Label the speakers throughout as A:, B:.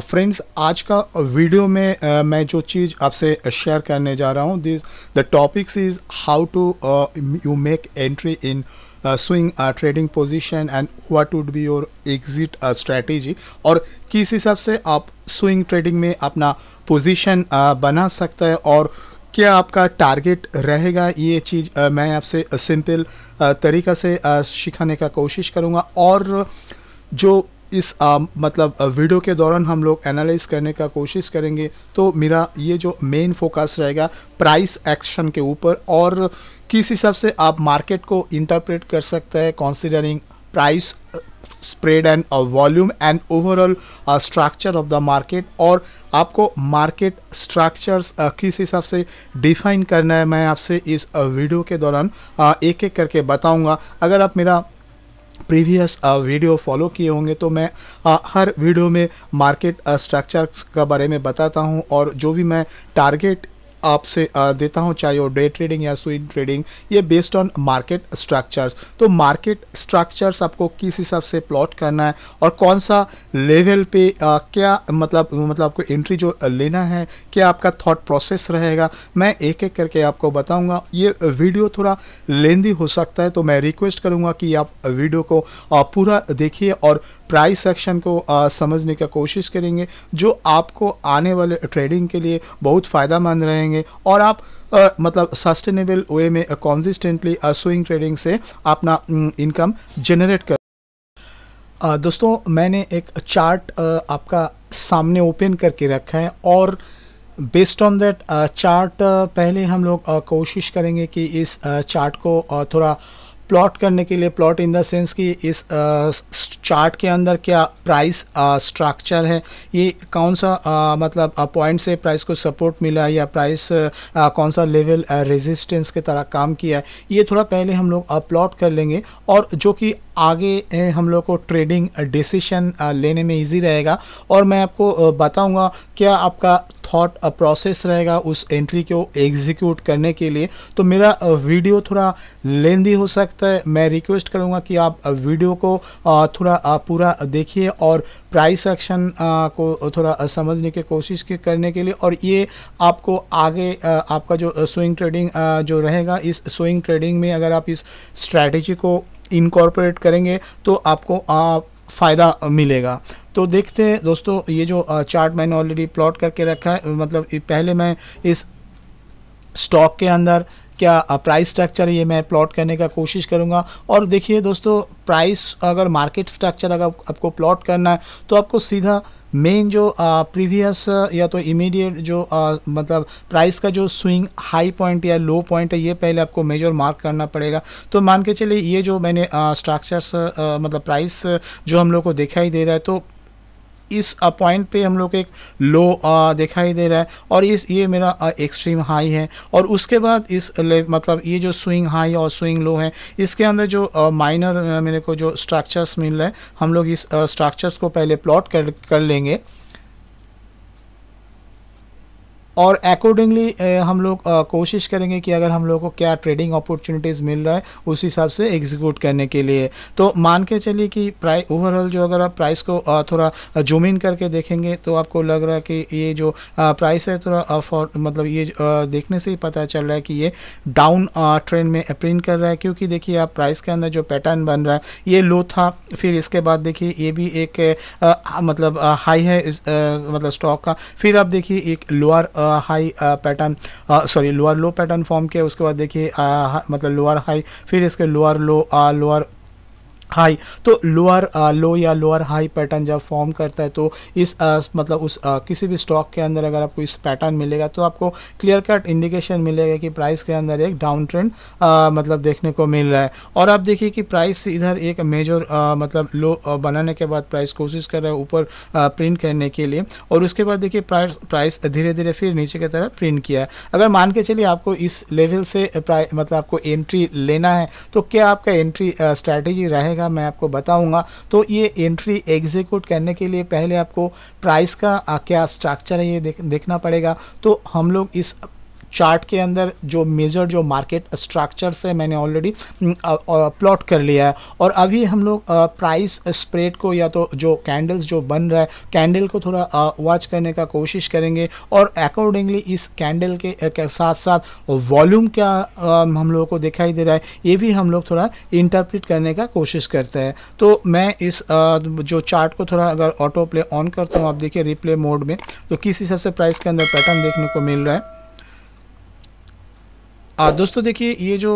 A: friends uh, आज का video uh, में आ, uh, मैं जो चीज़ आपसे शेयर करने जा रहा हूँ this the topics is how to you make entry in swing trading position and what would be your exit strategy और किस हिसाब से आप स्विंग ट्रेडिंग में अपना पोजीशन uh, बना सकते हैं और क्या आपका टारगेट रहेगा ये चीज़ uh, मैं आपसे सिंपल तरीका से सिखाने का कोशिश करूँगा और जो इस आ, मतलब वीडियो के दौरान हम लोग एनालाइज करने का कोशिश करेंगे तो मेरा ये जो मेन फोकस रहेगा प्राइस एक्शन के ऊपर और किस हिसाब से आप मार्केट को इंटरप्रेट कर सकते हैं considering price spread and volume and overall structure of the market और आपको मार्केट स्ट्रक्चर्स किस हिसाब से डिफाइन करना है मैं आपसे इस वीडियो के दौरान एक एक करके बताऊंगा अगर आप मेरा प्रीवियस वीडियो फॉलो किए होंगे तो मैं आ, हर वीडियो में मार्केट स्ट्रक्चर के बारे में बताता हूं और जो भी मैं टारगेट आपसे देता हूँ चाहे वो डे ट्रेडिंग या स्विंग ट्रेडिंग ये बेस्ड ऑन मार्केट स्ट्रक्चर्स तो मार्केट स्ट्रक्चर्स आपको किस हिसाब से प्लॉट करना है और कौन सा लेवल पे आ, क्या मतलब मतलब आपको एंट्री जो लेना है क्या आपका थॉट प्रोसेस रहेगा मैं एक एक करके आपको बताऊंगा ये वीडियो थोड़ा लेंदी हो सकता है तो मैं रिक्वेस्ट करूंगा कि आप वीडियो को पूरा देखिए और प्राइस सेक्शन को समझने का कोशिश करेंगे जो आपको आने वाले ट्रेडिंग के लिए बहुत फ़ायदा मंद रहेंगे करेंगे और आप आ, मतलब सस्टेनेबल वे में कॉन्सिस्टेंटली स्विंग ट्रेडिंग से अपना इनकम जनरेट कर आ, दोस्तों मैंने एक चार्ट आ, आपका सामने ओपन करके रखा है और बेस्ड ऑन दैट चार्ट पहले हम लोग कोशिश करेंगे कि इस चार्ट को थोड़ा प्लॉट करने के लिए प्लॉट इन द सेंस कि इस चार्ट के अंदर क्या प्राइस स्ट्रक्चर है ये कौन सा आ, मतलब पॉइंट से प्राइस को सपोर्ट मिला या प्राइस आ, कौन सा लेवल रेजिस्टेंस के तरह काम किया है ये थोड़ा पहले हम लोग प्लॉट कर लेंगे और जो कि आगे हम लोग को ट्रेडिंग डिसीशन लेने में इजी रहेगा और मैं आपको बताऊंगा क्या आपका थॉट प्रोसेस रहेगा उस एंट्री को एग्जीक्यूट करने के लिए तो मेरा वीडियो थोड़ा लेंदी हो सकता है मैं रिक्वेस्ट करूंगा कि आप वीडियो को थोड़ा पूरा देखिए और प्राइस एक्शन को थोड़ा समझने की कोशिश करने के लिए और ये आपको आगे आपका जो स्विंग ट्रेडिंग जो रहेगा इस स्विंग ट्रेडिंग में अगर आप इस स्ट्रैटेजी को इनकॉर्पोरेट करेंगे तो आपको आ, फ़ायदा मिलेगा तो देखते हैं दोस्तों ये जो चार्ट मैंने ऑलरेडी प्लॉट करके रखा है मतलब पहले मैं इस स्टॉक के अंदर क्या प्राइस स्ट्रक्चर है ये मैं प्लॉट करने का कोशिश करूँगा और देखिए दोस्तों प्राइस अगर मार्केट स्ट्रक्चर अगर आपको प्लॉट करना है तो आपको सीधा मेन जो प्रीवियस या तो इमीडिएट जो आ, मतलब प्राइस का जो स्विंग हाई पॉइंट या लो पॉइंट है ये पहले आपको मेजर मार्क करना पड़ेगा तो मान के चलिए ये जो मैंने स्ट्रक्चर्स मतलब प्राइस जो हम लोग को दिखाई दे रहा है तो इस पॉइंट पे हम लोग को एक लो दिखाई दे रहा है और इस ये मेरा एक्सट्रीम हाई है और उसके बाद इस मतलब ये जो स्विंग हाई और स्विंग लो है इसके अंदर जो माइनर मेरे को जो स्ट्रक्चर्स मिल रहे हैं हम लोग इस स्ट्रक्चर्स को पहले प्लॉट कर कर लेंगे और अकॉर्डिंगली हम लोग कोशिश करेंगे कि अगर हम लोग को क्या ट्रेडिंग अपॉर्चुनिटीज़ मिल रहा है उस हिसाब से एग्जीक्यूट करने के लिए तो मान के चलिए कि प्राइस ओवरऑल जो अगर आप प्राइस को थोड़ा जूम इन करके देखेंगे तो आपको लग रहा है कि ये जो प्राइस है थोड़ा फॉर मतलब ये देखने से ही पता चल रहा है कि ये डाउन ट्रेंड में प्रिंट कर रहा है क्योंकि देखिए आप प्राइस के अंदर जो पैटर्न बन रहा है ये लो था फिर इसके बाद देखिए ये भी एक मतलब हाई है इस, मतलब स्टॉक का फिर आप देखिए एक lower high pattern sorry lower low pattern form किया उसके बाद देखिए uh, मतलब लोअर हाई फिर इसके लोअर लो लोअर हाई तो लोअर लो uh, या लोअर हाई पैटर्न जब फॉर्म करता है तो इस आ, uh, मतलब उस आ, uh, किसी भी स्टॉक के अंदर अगर आपको इस पैटर्न मिलेगा तो आपको क्लियर कट इंडिकेशन मिलेगा कि प्राइस के अंदर एक डाउन ट्रेंड मतलब देखने को मिल रहा है और आप देखिए कि प्राइस इधर एक मेजर मतलब लो बनाने के बाद प्राइस कोशिश कर रहा है ऊपर प्रिंट करने के लिए और उसके बाद देखिए प्राइस प्राइस धीरे धीरे फिर नीचे की तरफ प्रिंट किया है अगर मान के चलिए आपको इस लेवल से मतलब आपको एंट्री लेना है तो क्या आपका एंट्री स्ट्रैटेजी रहेगा रहेगा मैं आपको बताऊंगा तो ये एंट्री एग्जीक्यूट करने के लिए पहले आपको प्राइस का क्या स्ट्रक्चर है ये देख, देखना पड़ेगा तो हम लोग इस चार्ट के अंदर जो मेजर जो मार्केट स्ट्रक्चर्स है मैंने ऑलरेडी प्लॉट mm, कर लिया है और अभी हम लोग प्राइस स्प्रेड को या तो जो कैंडल्स जो बन रहा है कैंडल को थोड़ा वॉच करने का कोशिश करेंगे और अकॉर्डिंगली इस कैंडल के, के साथ साथ वॉल्यूम क्या आ, हम लोगों को दिखाई दे रहा है ये भी हम लोग थोड़ा इंटरप्रिट करने का कोशिश करते हैं तो मैं इस आ, जो चार्ट को थोड़ा अगर ऑटो प्ले ऑन करता हूँ आप देखिए रिप्ले मोड में तो किस हिसाब से प्राइस के अंदर पैटर्न देखने को मिल रहा है आ, दोस्तों देखिए ये जो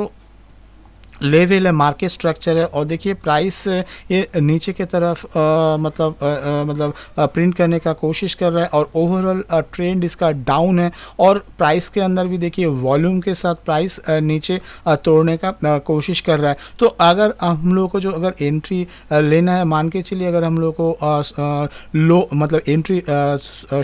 A: लेवल है मार्केट स्ट्रक्चर है और देखिए प्राइस ये नीचे की तरफ आ, मतलब आ, आ, मतलब प्रिंट करने का कोशिश कर रहा है और ओवरऑल ट्रेंड इसका डाउन है और प्राइस के अंदर भी देखिए वॉल्यूम के साथ प्राइस नीचे तोड़ने का कोशिश कर रहा है तो अगर हम लोग को जो अगर एंट्री लेना है मान के चलिए अगर हम लोग को लो मतलब एंट्री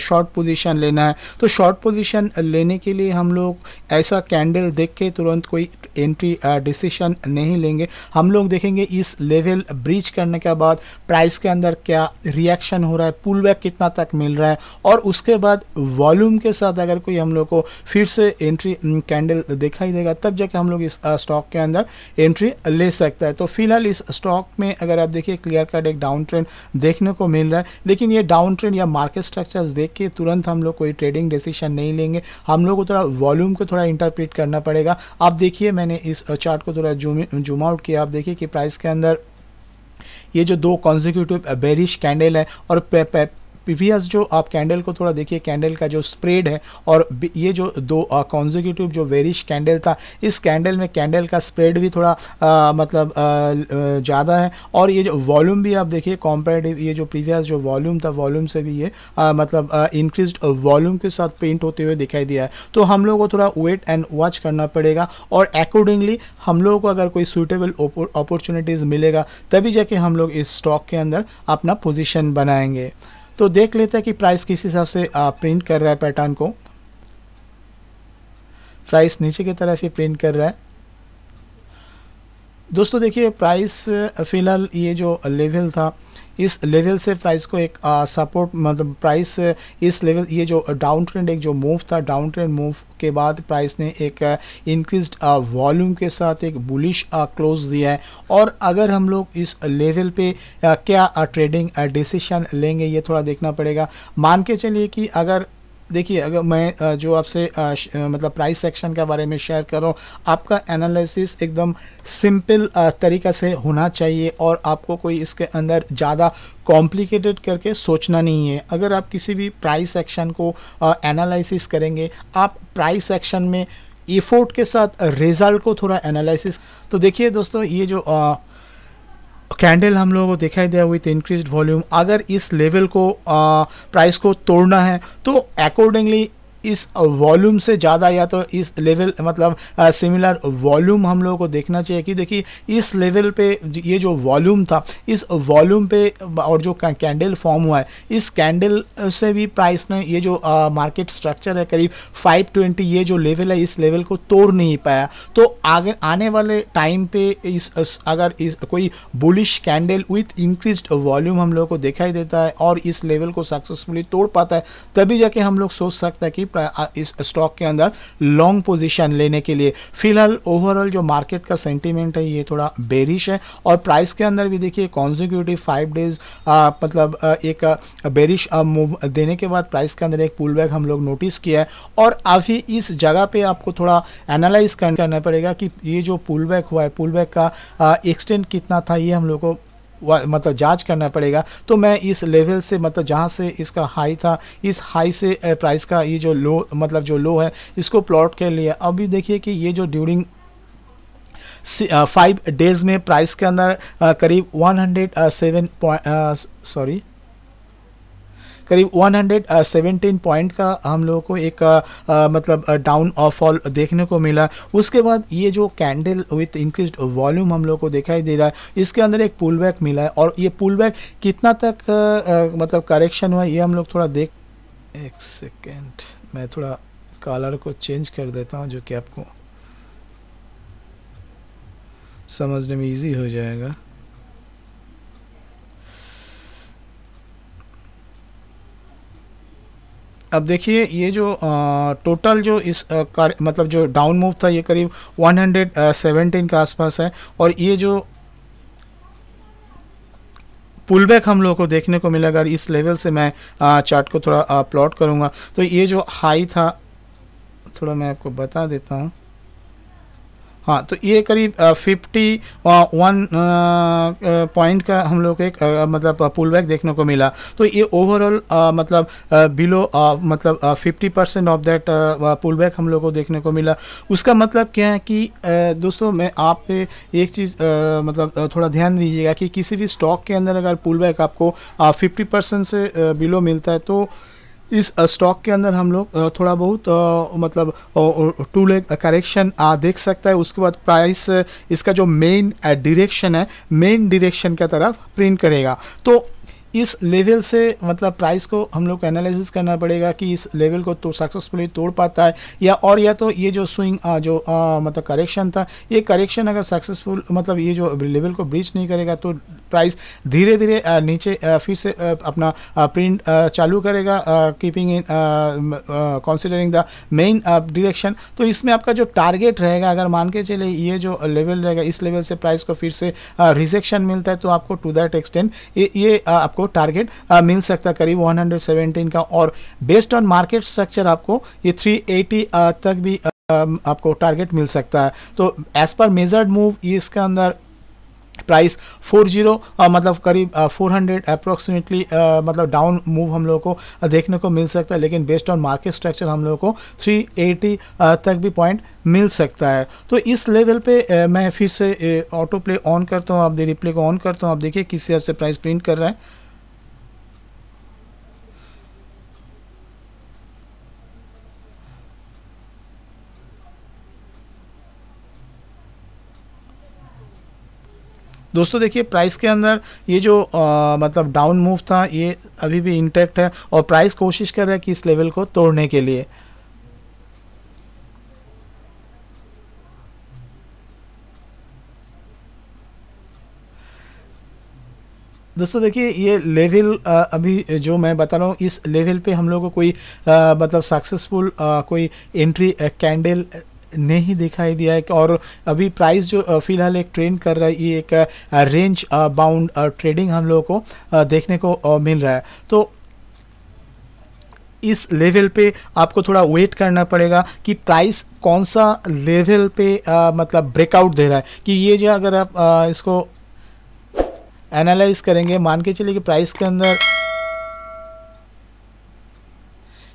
A: शॉर्ट पोजिशन लेना है तो शॉर्ट पोजिशन लेने के लिए हम लोग ऐसा कैंडल देख के तुरंत कोई एंट्री डिसीशन नहीं लेंगे हम लोग देखेंगे इस लेवल ब्रीच करने के बाद प्राइस के अंदर क्या रिएक्शन हो रहा है पुल बैक कितना तक मिल रहा है और उसके बाद वॉल्यूम के साथ अगर कोई हम लोग को फिर से एंट्री हम्म, कैंडल दिखाई देगा तब जाके हम लोग इस स्टॉक के अंदर एंट्री ले सकता है तो फिलहाल इस स्टॉक में अगर आप देखिए क्लियर कट एक डाउन ट्रेंड देखने को मिल रहा है लेकिन ये डाउन ट्रेंड या मार्केट स्ट्रक्चर्स देख के तुरंत हम लोग कोई ट्रेडिंग डिसीशन नहीं लेंगे हम लोग को थोड़ा वॉल्यूम को थोड़ा इंटरप्रेट करना पड़ेगा आप देखिए मैंने इस चार्ट को थोड़ा जूम जूम आउट किया आप देखिए कि प्राइस के अंदर ये जो दो कॉन्जिक्यूटिव बेरिश कैंडल है और पे, पे, प्रीवियस जो आप कैंडल को थोड़ा देखिए कैंडल का जो स्प्रेड मतलब, है और ये जो दो कॉन्जिक्यूटिव जो वेरिश कैंडल था इस कैंडल में कैंडल का स्प्रेड भी थोड़ा आ, मतलब ज़्यादा है और ये जो वॉल्यूम भी आप देखिए कॉम्पेरेटिव ये जो प्रीवियस जो वॉल्यूम था वॉल्यूम से भी ये आ, मतलब इंक्रीज वॉल्यूम के साथ पेंट होते हुए दिखाई दिया है तो हम लोग को थोड़ा वेट एंड वॉच करना पड़ेगा और अकॉर्डिंगली हम लोगों को अगर कोई सूटेबल अपॉर्चुनिटीज़ मिलेगा तभी जाके हम लोग इस स्टॉक के अंदर अपना पोजिशन बनाएंगे तो देख लेते हैं कि प्राइस किस हिसाब से प्रिंट कर रहा है पैटर्न को प्राइस नीचे की तरफ ही प्रिंट कर रहा है दोस्तों देखिए प्राइस फ़िलहाल ये जो लेवल था इस लेवल से प्राइस को एक सपोर्ट मतलब प्राइस इस लेवल ये जो डाउन ट्रेंड एक जो मूव था डाउन ट्रेंड मूव के बाद प्राइस ने एक इंक्रीज वॉल्यूम के साथ एक बुलिश क्लोज दिया है और अगर हम लोग इस लेवल पे क्या ट्रेडिंग डिसीशन लेंगे ये थोड़ा देखना पड़ेगा मान के चलिए कि अगर देखिए अगर मैं जो आपसे मतलब प्राइस सेक्शन के बारे में शेयर कर रहा हूँ आपका एनालिसिस एकदम सिंपल तरीका से होना चाहिए और आपको कोई इसके अंदर ज़्यादा कॉम्प्लिकेटेड करके सोचना नहीं है अगर आप किसी भी प्राइस एक्शन को एनालिसिस करेंगे आप प्राइस सेक्शन में एफोर्ट के साथ रिज़ल्ट को थोड़ा एनालिसिस तो देखिए दोस्तों ये जो आ, कैंडल हम लोगों को दिखाई दिया विथ इंक्रीज वॉल्यूम अगर इस लेवल को प्राइस को तोड़ना है तो अकॉर्डिंगली इस वॉल्यूम से ज़्यादा या तो इस लेवल मतलब सिमिलर वॉल्यूम हम लोगों को देखना चाहिए कि देखिए इस लेवल पे ये जो वॉल्यूम था इस वॉल्यूम पे और जो कैंडल फॉर्म हुआ है इस कैंडल से भी प्राइस ने ये जो मार्केट स्ट्रक्चर है करीब 520 ये जो लेवल है इस लेवल को तोड़ नहीं पाया तो आगे आने वाले टाइम पे इस, इस अगर इस कोई bullish candle with increase volume हम लोग को दिखाई देता है और इस लेवल को सक्सेसफुली तोड़ पाता है तभी जाके हम लोग सोच सकते हैं कि इस स्टॉक के अंदर लॉन्ग पोजीशन लेने के लिए फिलहाल ओवरऑल जो मार्केट का सेंटीमेंट है ये थोड़ा बेरिश है और प्राइस के अंदर भी देखिए कॉन्जिक्यूटिव फाइव डेज मतलब एक बेरिश मूव देने के बाद प्राइस के अंदर एक पुल बैक हम लोग नोटिस किया है और अभी इस जगह पर आपको थोड़ा एनालाइज करना पड़ेगा कि ये जो पुल बैक हुआ है पुल बैक का एक्सटेंड कितना था ये हम लोग को मतलब जांच करना पड़ेगा तो मैं इस लेवल से मतलब जहाँ से इसका हाई था इस हाई से प्राइस का ये जो लो मतलब जो लो है इसको प्लॉट कर लिया अभी देखिए कि ये जो ड्यूरिंग फाइव डेज में प्राइस के अंदर करीब one hundred seven point sorry करीब 117 पॉइंट uh, का हम लोगों को एक आ, uh, uh, मतलब डाउन ऑफ ऑल देखने को मिला उसके बाद ये जो कैंडल विथ इंक्रीज वॉल्यूम हम लोग को दिखाई दे रहा है इसके अंदर एक पुल बैक मिला है और ये पुल बैक कितना तक आ, मतलब करेक्शन हुआ ये हम लोग थोड़ा देख एक सेकेंड मैं थोड़ा कलर को चेंज कर देता हूँ जो कि आपको समझने में इजी हो जाएगा अब देखिए ये जो आ, टोटल जो इस आ, कार, मतलब जो डाउन मूव था ये करीब 117 के आसपास है और ये जो पुल बैक हम लोगों को देखने को मिला अगर इस लेवल से मैं आ, चार्ट को थोड़ा प्लॉट करूँगा तो ये जो हाई था थोड़ा मैं आपको बता देता हूँ हाँ तो ये करीब फिफ्टी वन पॉइंट का हम लोग एक आ, मतलब पुल बैक देखने को मिला तो ये ओवरऑल मतलब बिलो मतलब fifty percent of that pull back हम लोग को देखने को मिला उसका मतलब क्या है कि आ, दोस्तों मैं आप पे एक चीज़ आ, मतलब थोड़ा ध्यान दीजिएगा कि किसी भी स्टॉक के अंदर अगर पुल बैक आपको फिफ्टी परसेंट से बिलो मिलता है तो इस स्टॉक के अंदर हम लोग थोड़ा बहुत मतलब टू लेग करेक्शन देख सकता है उसके बाद प्राइस इसका जो मेन डिरेक्शन है मेन डिरेक्शन की तरफ प्रिंट करेगा तो इस लेवल से मतलब प्राइस को हम लोग एनालिसिस करना पड़ेगा कि इस लेवल को तो सक्सेसफुली तोड़ पाता है या और या तो ये जो स्विंग जो आ, मतलब करेक्शन था ये करेक्शन अगर सक्सेसफुल मतलब ये जो लेवल को ब्रीच नहीं करेगा तो प्राइस धीरे धीरे नीचे फिर से अपना प्रिंट चालू करेगा keeping in considering the main direction तो इसमें आपका जो टारगेट रहेगा अगर मान के चले ये जो लेवल रहेगा इस लेवल से प्राइस को फिर से रिजेक्शन मिलता है तो आपको टू दैट एक्सटेंड ये आपको टारगेट मिल सकता है करीब वन का और बेस्ड ऑन मार्केट स्ट्रक्चर आपको ये थ्री तक भी आपको टारगेट मिल सकता है तो एज पर मेजर्ड मूव इसके अंदर प्राइस फोर जीरो मतलब करीब फोर हंड्रेड अप्रोक्सीमेटली मतलब डाउन मूव हम लोग को देखने को मिल सकता है लेकिन बेस्ड ऑन मार्केट स्ट्रक्चर हम लोग को थ्री एटी तक भी पॉइंट मिल सकता है तो इस लेवल पे मैं फिर से ऑटो प्ले ऑन करता हूँ आप रिप्ले को ऑन करता हूँ आप देखिए किस तरह से प्राइस प्रिंट कर रहा है दोस्तों देखिए प्राइस के अंदर ये जो आ, मतलब डाउन मूव था ये अभी भी इंटैक्ट है और प्राइस कोशिश कर रहा है कि इस लेवल को तोड़ने के लिए दोस्तों देखिए ये लेवल अभी जो मैं बता रहा हूँ इस लेवल पे हम लोगों को कोई आ, मतलब सक्सेसफुल कोई एंट्री कैंडल ने ही दिखाई दिया है और अभी प्राइस जो फिलहाल एक ट्रेंड कर रहा है ये एक रेंज बाउंड ट्रेडिंग हम लोगों को देखने को मिल रहा है तो इस लेवल पे आपको थोड़ा वेट करना पड़ेगा कि प्राइस कौन सा लेवल पे आ, मतलब ब्रेकआउट दे रहा है कि ये जो अगर आप आ, इसको एनालाइज करेंगे मान के चलिए कि प्राइस के अंदर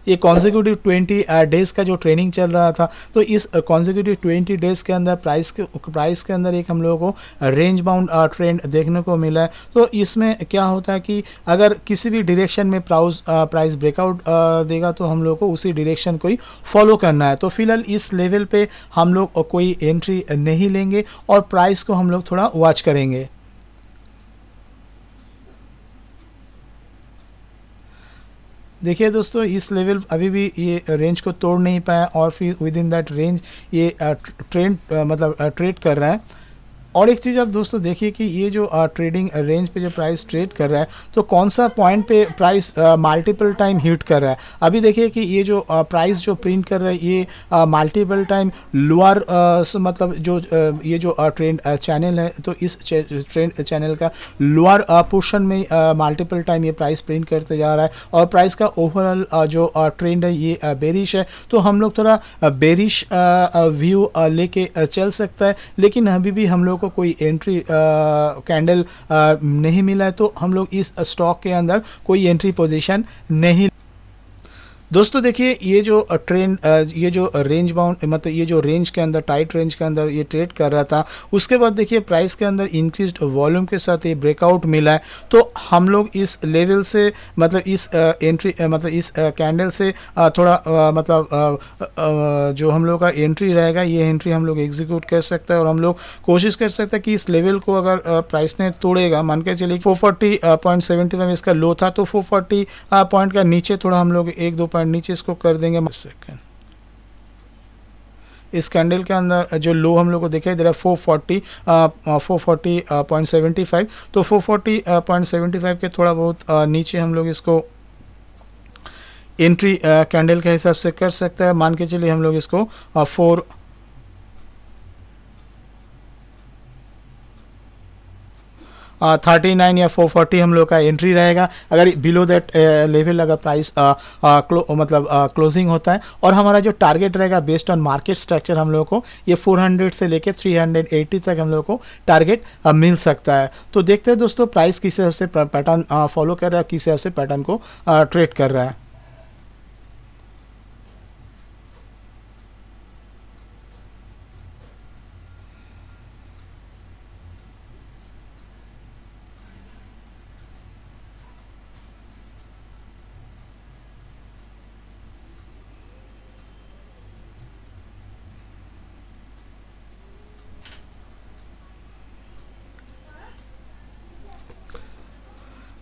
A: ये कॉन्जिक्यूटिव ट्वेंटी डेज का जो ट्रेनिंग चल रहा था तो इस कॉन्जिक्यूटिव ट्वेंटी डेज के अंदर प्राइस के प्राइस के अंदर एक हम लोगों को रेंज बाउंड ट्रेंड देखने को मिला है तो इसमें क्या होता है कि अगर किसी भी डिरेक्शन में प्राउस प्राइस ब्रेकआउट देगा तो हम लोग को उसी डिरेक्शन को ही फॉलो करना है तो फिलहाल इस लेवल पर हम लोग uh, कोई एंट्री नहीं लेंगे और प्राइस को हम लोग थोड़ा वॉच करेंगे देखिए दोस्तों इस लेवल अभी भी ये रेंज को तोड़ नहीं पाया और फिर विद इन दैट रेंज ये ट्रेंड uh, uh, मतलब ट्रेड uh, कर रहा है और एक चीज़ आप दोस्तों देखिए कि ये जो ट्रेडिंग रेंज पे जो प्राइस ट्रेड कर रहा है तो कौन सा पॉइंट पे प्राइस मल्टीपल टाइम हिट कर रहा है अभी देखिए कि ये जो प्राइस जो प्रिंट कर रहा है ये मल्टीपल टाइम लोअर मतलब जो आ, ये जो ट्रेंड चैनल है तो इस ट्रेंड चैनल का लोअर पोर्शन में मल्टीपल टाइम ये प्राइस प्रिंट करते जा रहा है और प्राइस का ओवरऑल जो ट्रेंड है ये बेरिश है तो हम लोग थोड़ा बेरिश व्यू लेके चल सकता है लेकिन अभी भी हम लोग को कोई एंट्री कैंडल नहीं मिला है तो हम लोग इस स्टॉक के अंदर कोई एंट्री पोजीशन नहीं दोस्तों देखिए ये जो ट्रेंड ये जो रेंज बाउंड मतलब ये जो रेंज के अंदर टाइट रेंज के अंदर ये ट्रेड कर रहा था उसके बाद देखिए प्राइस के अंदर इंक्रीज वॉल्यूम के साथ ये ब्रेकआउट मिला है तो हम लोग इस लेवल से मतलब इस एंट्री मतलब इस कैंडल से थोड़ा मतलब जो हम लोग का एंट्री रहेगा ये एंट्री हम लोग एग्जीक्यूट कर सकते हैं और हम लोग कोशिश कर सकते हैं कि इस लेवल को अगर प्राइस ने तोड़ेगा मान के चलिए फोर इसका लो था तो फोर पॉइंट का नीचे थोड़ा हम लोग एक दो पॉइंट नीचे इसको कर देंगे सेकेंड इस कैंडल के अंदर जो लो हम लोग को दिखाई दे रहा है four forty four forty point seventy five तो four forty point seventy five के थोड़ा बहुत आ, नीचे हम लोग इसको एंट्री कैंडल के हिसाब से कर सकते हैं मान के चलिए हम लोग इसको फोर थर्टी नाइन या फोर फोर्टी हम लोग का एंट्री रहेगा अगर बिलो दैट लेवल अगर प्राइस मतलब क्लोजिंग होता है और हमारा जो टारगेट रहेगा बेस्ड ऑन मार्केट स्ट्रक्चर हम लोग को ये फोर हंड्रेड से लेकर थ्री हंड्रेड एट्टी तक हम लोग को टारगेट मिल सकता है तो देखते हैं दोस्तों प्राइस किस हिसाब से पैटर्न फॉलो कर रहा है किस हिसाब से पैटर्न को ट्रेड कर रहा है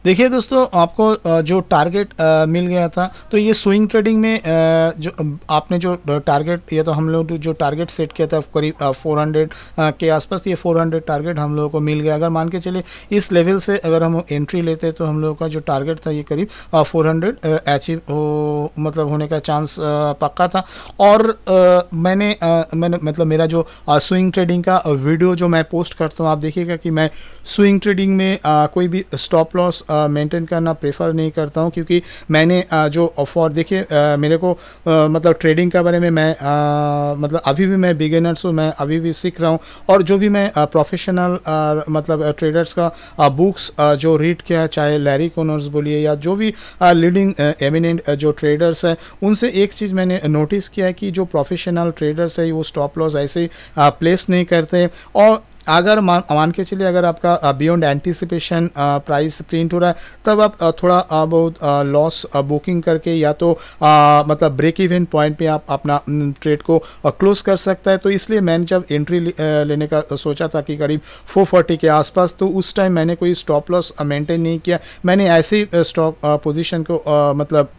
A: देखिए दोस्तों आपको जो टारगेट मिल गया था तो ये स्विंग ट्रेडिंग में जो आपने जो टारगेट या तो हम लोग जो टारगेट सेट किया था करीब 400 के आसपास ये 400 टारगेट हम लोगों को मिल गया अगर मान के चले इस लेवल से अगर हम एंट्री लेते तो हम लोगों का जो टारगेट था ये करीब 400 अचीव हो मतलब होने का चांस पक्का था और मैंने मैंने मतलब मेरा जो स्विंग ट्रेडिंग का वीडियो जो मैं पोस्ट करता हूँ आप देखिएगा कि मैं स्विंग ट्रेडिंग में आ, कोई भी स्टॉप लॉस मेंटेन करना प्रेफर नहीं करता हूँ क्योंकि मैंने आ, जो ऑफर देखिए मेरे को आ, मतलब ट्रेडिंग के बारे में मैं आ, मतलब अभी भी मैं बिगेनर्स हूँ मैं अभी भी सीख रहा हूँ और जो भी मैं प्रोफेशनल मतलब ट्रेडर्स का बुक्स जो रीड किया है चाहे लैरी कोनर्स बोलिए या जो भी लीडिंग एमिनेंट जो ट्रेडर्स हैं उनसे एक चीज़ मैंने नोटिस किया है कि जो प्रोफेशनल ट्रेडर्स है वो स्टॉप लॉस ऐसे प्लेस नहीं करते और अगर मान मान के चलिए अगर आपका बियॉन्ड एंटिसिपेशन प्राइस प्रिंट हो रहा है तब आप थोड़ा बहुत लॉस बुकिंग करके या तो आ, मतलब ब्रेक इवन पॉइंट पे आप अपना ट्रेड को क्लोज कर सकता है तो इसलिए मैंने जब एंट्री लेने का सोचा था कि करीब 440 के आसपास तो उस टाइम मैंने कोई स्टॉप लॉस मेंटेन नहीं किया मैंने ऐसी स्टॉक पोजिशन को आ, मतलब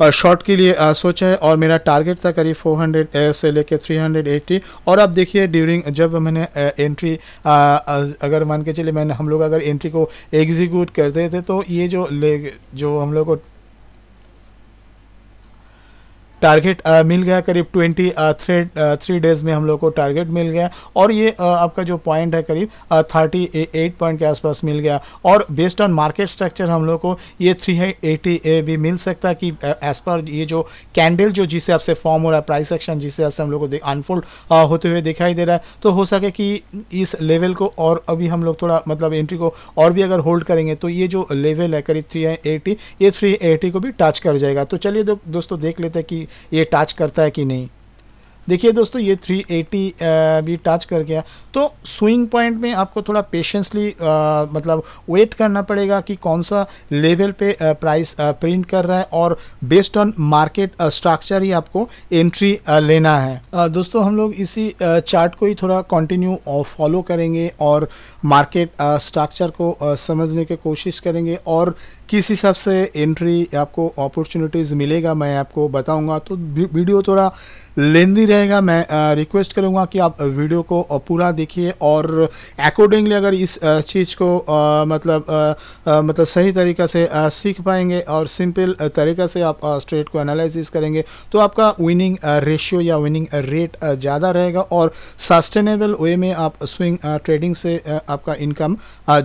A: और शॉर्ट के लिए आ, सोचा है और मेरा टारगेट था करीब 400 से लेके 380 और आप देखिए ड्यूरिंग जब मैंने एंट्री अगर मान के चलिए मैंने हम लोग अगर एंट्री को एग्जीक्यूट करते थे तो ये जो ले जो हम लोग को टारगेट uh, मिल गया करीब ट्वेंटी थ्री थ्री डेज में हम लोग को टारगेट मिल गया और ये uh, आपका जो पॉइंट है करीब थर्टी एट पॉइंट के आसपास मिल गया और बेस्ड ऑन मार्केट स्ट्रक्चर हम लोग को ये थ्री एटी ए भी मिल सकता है कि एज uh, पर ये जो कैंडल जो जिसे आपसे फॉर्म हो रहा है प्राइस एक्शन जिसे आपसे हम लोग को अनफोल्ड होते हुए दिखाई दे रहा है तो हो सके कि इस लेवल को और अभी हम लोग थोड़ा मतलब एंट्री को और भी अगर होल्ड करेंगे तो ये जो लेवल है करीब थ्री एटी ये थ्री एटी को भी टच कर जाएगा तो चलिए दो, दोस्तों देख लेते हैं कि ये टच करता है कि नहीं देखिए दोस्तों ये 380 भी टच कर गया तो स्विंग पॉइंट में आपको थोड़ा पेशेंसली मतलब वेट करना पड़ेगा कि कौन सा लेवल पे प्राइस प्रिंट कर रहा है और बेस्ड ऑन मार्केट स्ट्रक्चर ही आपको एंट्री लेना है दोस्तों हम लोग इसी चार्ट को ही थोड़ा कंटिन्यू फॉलो करेंगे और मार्केट स्ट्रक्चर को समझने की कोशिश करेंगे और किस हिसाब से एंट्री आपको अपॉर्चुनिटीज़ मिलेगा मैं आपको बताऊँगा तो वीडियो थोड़ा लेंदी रहेगा मैं रिक्वेस्ट करूँगा कि आप वीडियो को पूरा देखिए और अकॉर्डिंगली अगर इस चीज़ को मतलब मतलब सही तरीक़ा से सीख पाएंगे और सिंपल तरीक़ा से आप स्ट्रेट को एनालिसिस करेंगे तो आपका विनिंग रेशियो या विनिंग रेट ज़्यादा रहेगा और सस्टेनेबल वे में आप स्विंग ट्रेडिंग से आपका इनकम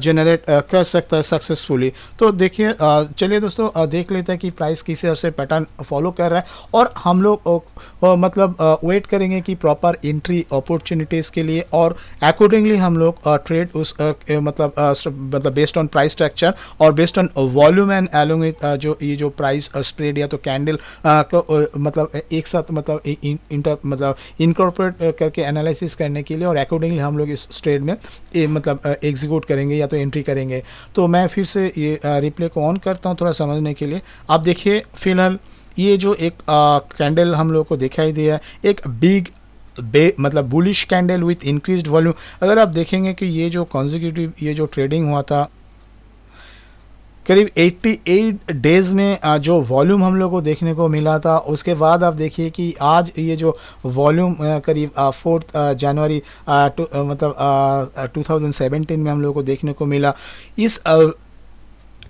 A: जनरेट कर सकता है सक्सेसफुली तो देखिए चलिए दोस्तों देख लेते हैं कि प्राइस किस हिसाब से पैटर्न फॉलो कर रहा है और हम लोग मतलब मतलब वेट करेंगे कि प्रॉपर एंट्री अपॉर्चुनिटीज़ के लिए और अकॉर्डिंगली हम लोग ट्रेड उस मतलब मतलब बेस्ड ऑन प्राइस स्ट्रक्चर और based on volume and along जो ये जो प्राइस स्प्रेड या तो कैंडल को मतलब एक साथ मतलब इंटर मतलब इनकॉर्पोरेट करके एनालिसिस करने के लिए और अकॉर्डिंगली हम लोग इस ट्रेड में ए, मतलब एग्जीक्यूट करेंगे या तो एंट्री करेंगे तो मैं फिर से ये रिप्ले को ऑन करता हूँ थोड़ा समझने के लिए आप देखिए फिलहाल ये जो एक कैंडल हम लोग को दिखाई दिया है एक बिग बे मतलब bullish candle with increase volume अगर आप देखेंगे कि ये जो कॉन्जिक्यूटिव ये जो ट्रेडिंग हुआ था करीब 88 डेज़ में जो वॉल्यूम हम लोग को देखने को मिला था उसके बाद आप देखिए कि आज ये जो वॉल्यूम करीब फोर्थ जनवरी मतलब 2017 में हम लोग को देखने को मिला इस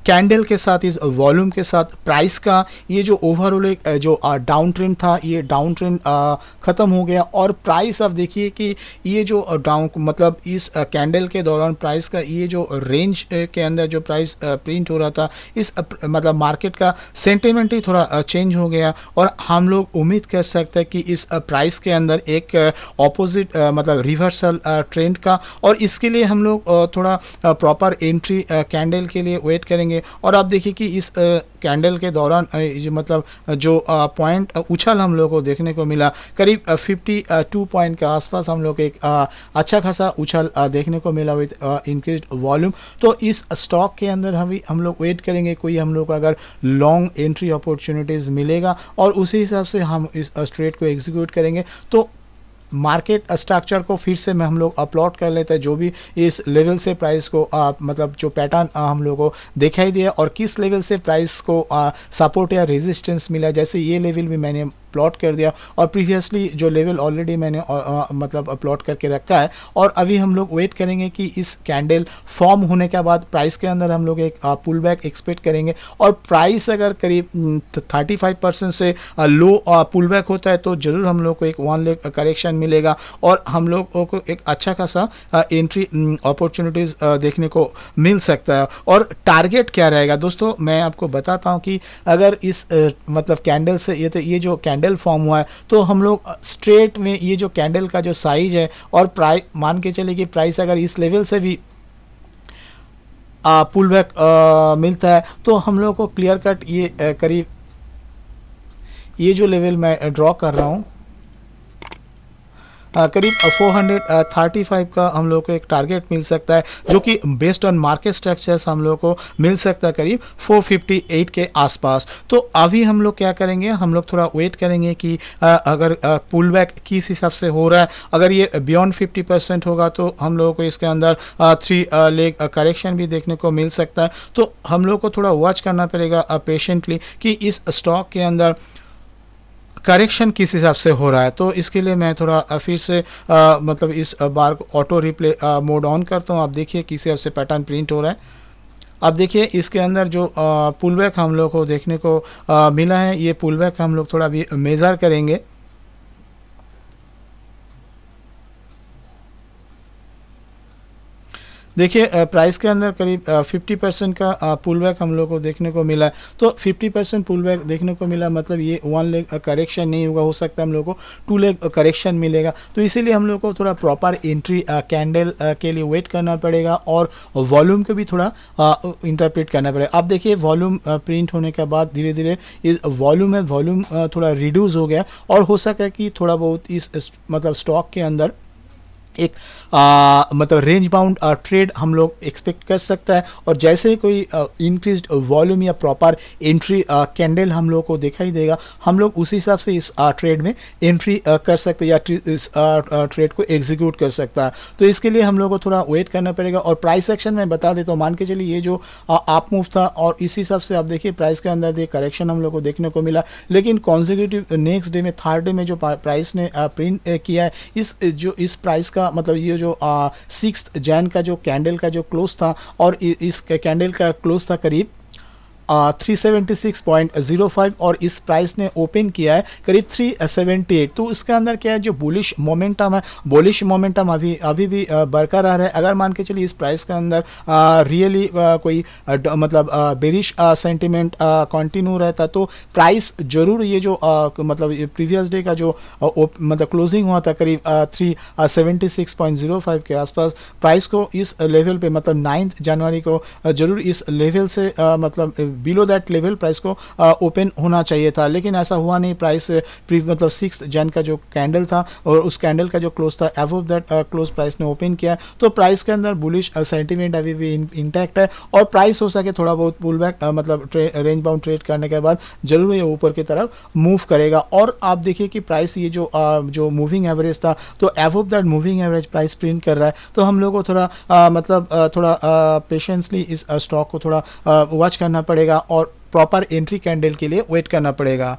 A: कैंडल के साथ इस वॉल्यूम के साथ प्राइस का ये जो ओवरऑल एक जो डाउन ट्रेंड था ये डाउन ट्रेंड ख़त्म हो गया और प्राइस अब देखिए कि ये जो डाउन मतलब इस कैंडल के दौरान प्राइस का ये जो रेंज के अंदर जो प्राइस प्रिंट हो रहा था इस मतलब मार्केट का सेंटिमेंट ही थोड़ा चेंज हो गया और हम लोग उम्मीद कर सकते हैं कि इस प्राइस के अंदर एक ऑपोजिट मतलब रिवर्सल ट्रेंड का और इसके लिए हम लोग थोड़ा प्रॉपर एंट्री कैंडल के लिए वेट करेंगे है और आप देखिए कि इस कैंडल के दौरान मतलब जो पॉइंट उछल हम लोग को देखने को मिला करीब 52 पॉइंट के आसपास हम लोग एक अच्छा खासा उछल देखने को मिला विद इंक्रीज वॉल्यूम तो इस स्टॉक के अंदर हम हम लोग वेट करेंगे कोई हम लोग अगर लॉन्ग एंट्री अपॉर्चुनिटीज़ मिलेगा और उसी हिसाब से हम इस ट्रेड को एग्जीक्यूट करेंगे तो मार्केट स्ट्रक्चर को फिर से हम लोग अपलोड कर लेते हैं जो भी इस लेवल से प्राइस को आ, मतलब जो पैटर्न हम लोग को दिखाई दिया और किस लेवल से प्राइस को सपोर्ट या रेजिस्टेंस मिला जैसे ये लेवल भी मैंने प्लॉट कर दिया और प्रीवियसली जो लेवल ऑलरेडी मैंने आ, मतलब प्लॉट करके रखा है और अभी हम लोग वेट करेंगे कि इस कैंडल फॉर्म होने के बाद प्राइस के अंदर हम लोग एक पुल बैक एक्सपेक्ट करेंगे और प्राइस अगर करीब थर्टी फाइव परसेंट से लो पुल बैक होता है तो ज़रूर हम लोग को एक वन लेग करेक्शन मिलेगा और हम लोगों को एक अच्छा खासा एंट्री अपॉर्चुनिटीज़ देखने को मिल सकता है और टारगेट क्या रहेगा दोस्तों मैं आपको बताता हूँ कि अगर इस आ, मतलब कैंडल से ये तो ये जो कैंडल कैंडल फॉर्म हुआ है तो हम लोग स्ट्रेट में ये जो कैंडल का जो साइज है और प्राइस मान के चले कि प्राइस अगर इस लेवल से भी पुल बैक मिलता है तो हम लोग को क्लियर कट ये करीब ये जो लेवल मैं ड्रॉ कर रहा हूँ करीब फोर हंड्रेड थर्टी फाइव का हम लोग को एक टारगेट मिल सकता है जो कि बेस्ड ऑन मार्केट स्ट्रक्चर्स हम लोग को मिल सकता है करीब 458 के आसपास तो अभी हम लोग क्या करेंगे हम लोग थोड़ा वेट करेंगे कि अगर पुल बैक किस हिसाब से हो रहा है अगर ये बियॉन्ड 50 परसेंट होगा तो हम लोगों को इसके अंदर थ्री लेग करेक्शन भी देखने को मिल सकता है तो हम लोग को थोड़ा वॉच करना पड़ेगा पेशेंटली कि इस स्टॉक के अंदर करेक्शन किस हिसाब से हो रहा है तो इसके लिए मैं थोड़ा फिर से आ, मतलब इस बार ऑटो रिप्ले मोड ऑन करता हूँ आप देखिए किस हिसाब से पैटर्न प्रिंट हो रहा है अब देखिए इसके अंदर जो पुलबैक हम लोग को देखने को आ, मिला है ये पुलबैक हम लोग थोड़ा अभी मेज़र करेंगे देखिए प्राइस के अंदर करीब 50 परसेंट का पुल बैक हम लोग को देखने को मिला तो 50 परसेंट पुल बैक देखने को मिला मतलब ये वन लेग करेक्शन नहीं होगा हो सकता हम लोग को टू लेग करेक्शन मिलेगा तो इसीलिए हम लोग को थोड़ा प्रॉपर एंट्री कैंडल के लिए वेट करना पड़ेगा और वॉल्यूम को भी थोड़ा इंटरप्रेट करना पड़ेगा अब देखिए वॉल्यूम प्रिंट होने के बाद धीरे धीरे इस वॉल्यूम है वॉल्यूम थोड़ा रिड्यूज़ हो गया और हो सका कि थोड़ा बहुत इस मतलब स्टॉक के अंदर एक मतलब रेंज बाउंड ट्रेड हम लोग एक्सपेक्ट कर सकता है और जैसे ही कोई इंक्रीज वॉल्यूम या प्रॉपर एंट्री कैंडल हम लोग को दिखाई देगा हम लोग उसी हिसाब से इस ट्रेड में एंट्री कर सकते या इस ट्रेड को एग्जीक्यूट कर सकता है तो इसके लिए हम लोग को थोड़ा वेट करना पड़ेगा और प्राइस सेक्शन में बता देता तो हूँ मान के चलिए ये जो आप मूव था और इसी हिसाब से आप देखिए प्राइस के अंदर करेक्शन हम लोग को देखने को मिला लेकिन कॉन्जिक्यूटिव नेक्स्ट डे में थर्ड डे में जो प्राइस ने प्रिंट किया है इस जो इस प्राइस का मतलब ये जो सिक्स जैन का जो कैंडल का जो क्लोज था और इस कैंडल का क्लोज था करीब three seventy six point zero five और इस प्राइस ने ओपन किया है करीब थ्री सेवेंटी एट तो इसके अंदर क्या है जो बुलिश मोमेंटम है बुलिश मोमेंटम अभी अभी भी बरकरार है अगर मान के चलिए इस प्राइस के अंदर रियली कोई मतलब बेरिश सेंटिमेंट कंटिन्यू रहता तो प्राइस जरूर ये जो मतलब प्रीवियस डे का जो मतलब क्लोजिंग हुआ था करीब three seventy six point zero five के आसपास प्राइस को इस लेवल पर मतलब नाइन्थ जनवरी को जरूर इस लेवल से मतलब बिलो दैट लेवल प्राइस को ओपन होना चाहिए था लेकिन ऐसा हुआ नहीं प्राइस मतलब सिक्स जैन का जो कैंडल था और उस कैंडल का जो क्लोज था ऑफ दैट क्लोज प्राइस ने ओपन किया तो प्राइस के अंदर बुलिश सेंटिमेंट अभी भी इंटैक्ट है और प्राइस हो सके थोड़ा बहुत पुल बैक मतलब रेंज बाउंड ट्रेड करने के बाद जरूर ये ऊपर की तरफ मूव करेगा और आप देखिए कि प्राइस ये जो आ, जो मूविंग एवरेज था तो of that moving average price print कर रहा है तो हम लोग को थोड़ा आ, मतलब थोड़ा पेशेंसली इस स्टॉक को थोड़ा वॉच करना पड़ेगा पड़ेगा और प्रॉपर एंट्री कैंडल के लिए वेट करना पड़ेगा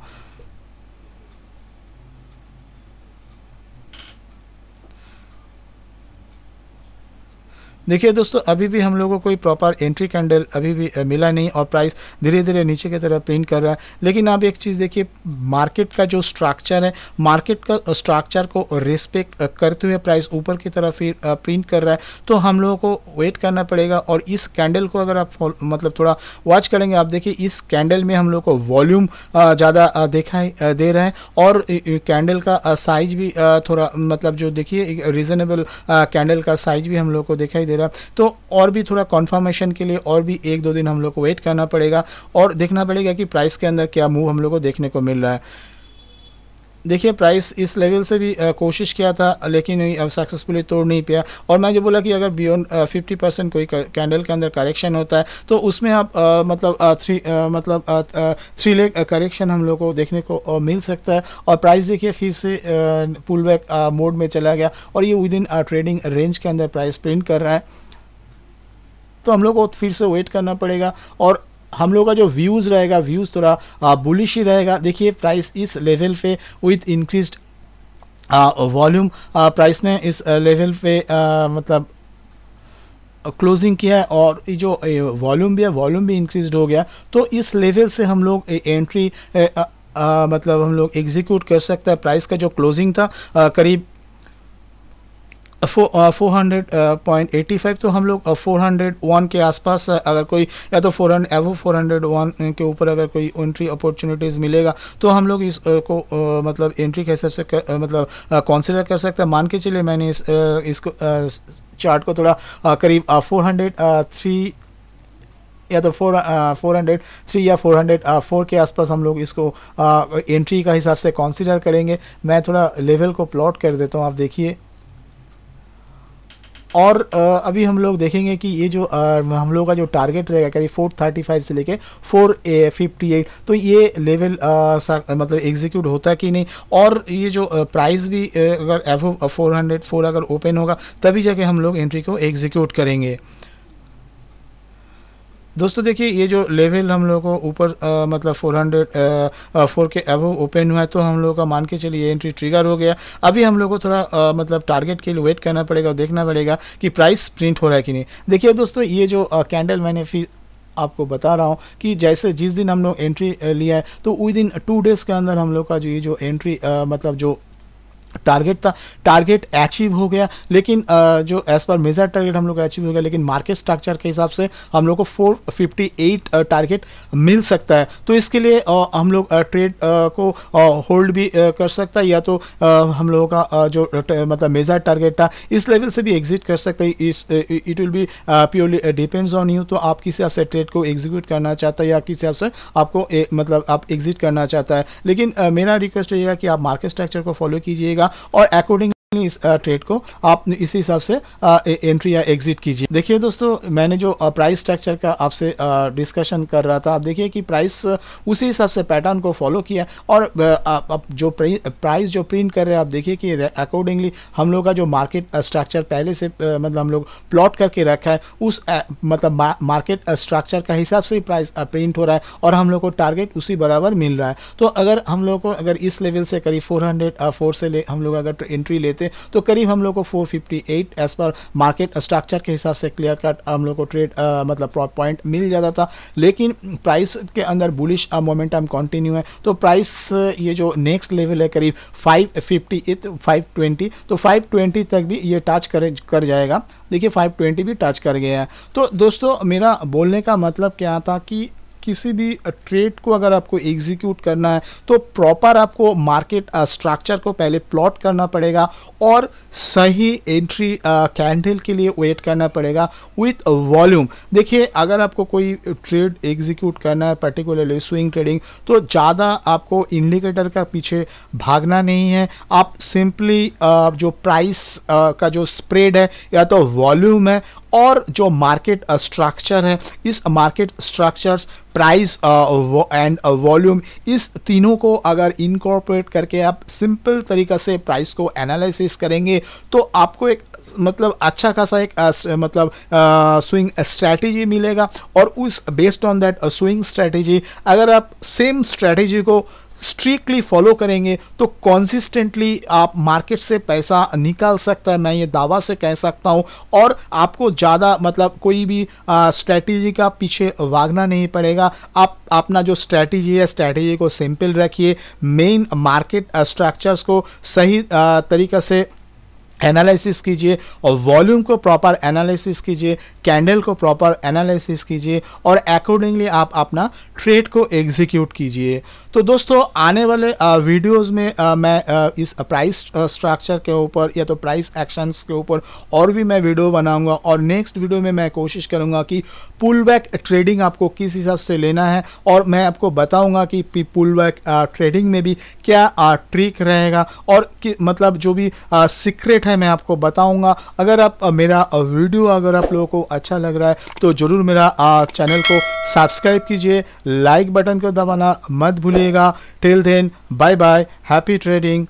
A: देखिए दोस्तों अभी भी हम लोगों को कोई प्रॉपर एंट्री कैंडल अभी भी मिला नहीं और प्राइस धीरे धीरे नीचे की तरफ प्रिंट कर रहा है लेकिन आप एक चीज़ देखिए मार्केट का जो स्ट्रक्चर है मार्केट का स्ट्रक्चर को रिस्पेक्ट करते हुए प्राइस ऊपर की तरफ फिर प्रिंट कर रहा है तो हम लोगों को वेट करना पड़ेगा और इस कैंडल को अगर आप मतलब थोड़ा वॉच करेंगे आप देखिए इस कैंडल में हम लोग को वॉल्यूम ज़्यादा दिखाई दे रहा है और कैंडल का साइज भी थोड़ा मतलब जो देखिए रीज़नेबल कैंडल का साइज भी हम लोग को दिखाई दे रहा तो और भी थोड़ा कॉन्फर्मेशन के लिए और भी एक दो दिन हम लोग को वेट करना पड़ेगा और देखना पड़ेगा कि प्राइस के अंदर क्या मूव हम लोग को देखने को मिल रहा है देखिए प्राइस इस लेवल से भी आ, कोशिश किया था लेकिन अब सक्सेसफुली तोड़ नहीं पाया और मैं जो बोला कि अगर बियॉन्ड फिफ्टी परसेंट कोई कैंडल के अंदर करेक्शन होता है तो उसमें आप आ, मतलब आ, थ्री आ, मतलब आ, थ्री लेग करेक्शन हम लोग को देखने को आ, मिल सकता है और प्राइस देखिए फिर से पुल बैक मोड में चला गया और ये विद इन ट्रेडिंग रेंज के अंदर प्राइस प्रिंट कर रहा है तो हम लोग को फिर से वेट करना पड़ेगा और हम लोग का जो व्यूज़ रहेगा व्यूज़ थोड़ा बुलिश ही रहेगा देखिए प्राइस इस लेवल पे विथ इंक्रीज वॉल्यूम प्राइस ने इस लेवल पे आ, मतलब क्लोजिंग किया है और ये जो वॉल्यूम भी है वॉल्यूम भी इंक्रीज हो गया तो इस लेवल से हम लोग एंट्री मतलब हम लोग एग्जीक्यूट कर सकते हैं प्राइस का जो क्लोजिंग था आ, करीब फोर हंड्रेड पॉइंट फाइव तो हम लोग फोर हंड्रेड वन के आसपास uh, अगर कोई या तो फोर हंड्रेड एवो फोर हंड्रेड वन के ऊपर अगर कोई एंट्री अपॉर्चुनिटीज़ मिलेगा तो हम लोग इसको uh, uh, मतलब एंट्री के हिसाब से मतलब कॉन्सिडर कर सकते हैं मान के चलिए मैंने इस इसको चार्ट को थोड़ा करीब फोर हंड्रेड थ्री या तो फोर फोर हंड्रेड थ्री या फोर हंड्रेड फोर के आसपास हम लोग इसको एंट्री का हिसाब से कंसीडर करेंगे मैं थोड़ा लेवल को प्लॉट कर देता हूँ आप देखिए और अभी हम लोग देखेंगे कि ये जो हम लोग का जो टारगेट रहेगा करीब फोर थर्टी फाइव से लेके फोर फिफ्टी एट तो ये लेवल मतलब एग्जीक्यूट होता है कि नहीं और ये जो प्राइस भी अगर एफ फोर हंड्रेड फोर अगर ओपन होगा तभी जाके हम लोग एंट्री को एग्जीक्यूट करेंगे दोस्तों देखिए ये जो लेवल हम लोगों को ऊपर मतलब 400 फोर के एवो ओपन हुआ है तो हम लोगों का मान के चलिए एंट्री ट्रिगर हो गया अभी हम लोग को थोड़ा आ, मतलब टारगेट के लिए वेट करना पड़ेगा और देखना पड़ेगा कि प्राइस प्रिंट हो रहा है कि नहीं देखिए दोस्तों ये जो आ, कैंडल मैंने फिर आपको बता रहा हूँ कि जैसे जिस दिन हम लोग एंट्री लिया है तो उस दिन टू डेज़ के अंदर हम लोग का जो ये जो एंट्री आ, मतलब जो टारगेट था टारगेट अचीव हो गया लेकिन आ, जो एज पर मेजर टारगेट हम लोग अचीव हो गया लेकिन मार्केट स्ट्रक्चर के हिसाब से हम लोग को 458 टारगेट मिल सकता है तो इसके लिए आ, हम लोग ट्रेड को होल्ड भी कर सकता है या तो हम लोगों का जो मतलब मेजर टारगेट था इस लेवल से भी एग्जिट कर सकते इस it will be purely depends on you तो आप किस हिसाब से ट्रेड को एग्जीक्यूट करना चाहता है या किस हिसाब से आपको ए, मतलब आप एग्जिट करना चाहता है लेकिन मेरा रिक्वेस्ट रहेगा कि आप मार्केट स्ट्रक्चर को फॉलो कीजिएगा जाएगा और अकॉर्डिंग इस ट्रेड को आप इसी हिसाब से एंट्री या एग्जिट कीजिए देखिए दोस्तों मैंने जो प्राइस स्ट्रक्चर का आपसे डिस्कशन कर रहा था आप देखिए कि प्राइस उसी हिसाब से पैटर्न को फॉलो किया और आप, आप जो प्राइस जो प्रिंट कर रहे हैं आप देखिए कि अकॉर्डिंगली हम लोग का जो मार्केट स्ट्रक्चर पहले से मतलब हम लोग प्लॉट करके रखा है उस मतलब मार्केट स्ट्रक्चर का हिसाब से ही प्राइस प्रिंट हो रहा है और हम लोग को टारगेट उसी बराबर मिल रहा है तो अगर हम लोग को अगर इस लेवल से करीब फोर हंड्रेड फोर से ले हम लोग अगर एंट्री लेते थे तो करीब हम लोग को four fifty eight as per market structure के हिसाब से क्लियर कट हम लोग को ट्रेड मतलब पॉइंट मिल जाता था लेकिन प्राइस के अंदर बुलिश मोमेंटम कंटिन्यू है तो प्राइस ये जो नेक्स्ट लेवल है करीब 550 ट्वेंटी तो 520 तक भी ये टच कर कर जाएगा देखिए 520 भी टच कर गया है तो दोस्तों मेरा बोलने का मतलब क्या था कि किसी भी ट्रेड को अगर आपको एग्जीक्यूट करना है तो प्रॉपर आपको मार्केट स्ट्रक्चर uh, को पहले प्लॉट करना पड़ेगा और सही एंट्री कैंडल uh, के लिए वेट करना पड़ेगा विथ वॉल्यूम देखिए अगर आपको कोई ट्रेड एग्जीक्यूट करना है पर्टिकुलरली स्विंग ट्रेडिंग तो ज़्यादा आपको इंडिकेटर का पीछे भागना नहीं है आप सिंपली uh, जो प्राइस का जो स्प्रेड है या तो वॉल्यूम है और जो मार्केट स्ट्रक्चर uh, है इस market structures price and volume इस तीनों को अगर इनकॉर्पोरेट करके आप सिंपल तरीका से प्राइस को एनालिसिस करेंगे तो आपको एक मतलब अच्छा खासा एक uh, मतलब स्विंग uh, स्ट्रैटेजी मिलेगा और उस based on that swing strategy अगर आप सेम स्ट्रैटेजी को स्ट्रिक्टली फॉलो करेंगे तो कॉन्सिस्टेंटली आप मार्केट से पैसा निकाल सकता है मैं ये दावा से कह सकता हूँ और आपको ज़्यादा मतलब कोई भी स्ट्रैटेजी का पीछे भागना नहीं पड़ेगा आप अपना जो स्ट्रैटेजी है स्ट्रैटेजी को सिंपल रखिए मेन मार्केट स्ट्रक्चर्स को सही तरीक़े से एनालिसिस कीजिए और वॉल्यूम को प्रॉपर एनालिसिस कीजिए कैंडल को प्रॉपर एनालिसिस कीजिए और अकॉर्डिंगली आप अपना ट्रेड को एग्जीक्यूट कीजिए तो दोस्तों आने वाले वीडियोस में आ, मैं आ, इस प्राइस स्ट्रक्चर के ऊपर या तो प्राइस एक्शंस के ऊपर और भी मैं वीडियो बनाऊंगा और नेक्स्ट वीडियो में मैं कोशिश करूंगा कि पुल बैक ट्रेडिंग आपको किस हिसाब से लेना है और मैं आपको बताऊंगा कि पुल बैक ट्रेडिंग में भी क्या आ, ट्रिक रहेगा और कि मतलब जो भी सीक्रेट है मैं आपको बताऊँगा अगर आप मेरा वीडियो अगर आप लोगों को अच्छा लग रहा है तो ज़रूर मेरा चैनल को सब्सक्राइब कीजिए लाइक बटन को दबाना मत भूलिए दिएगा till then bye bye happy trading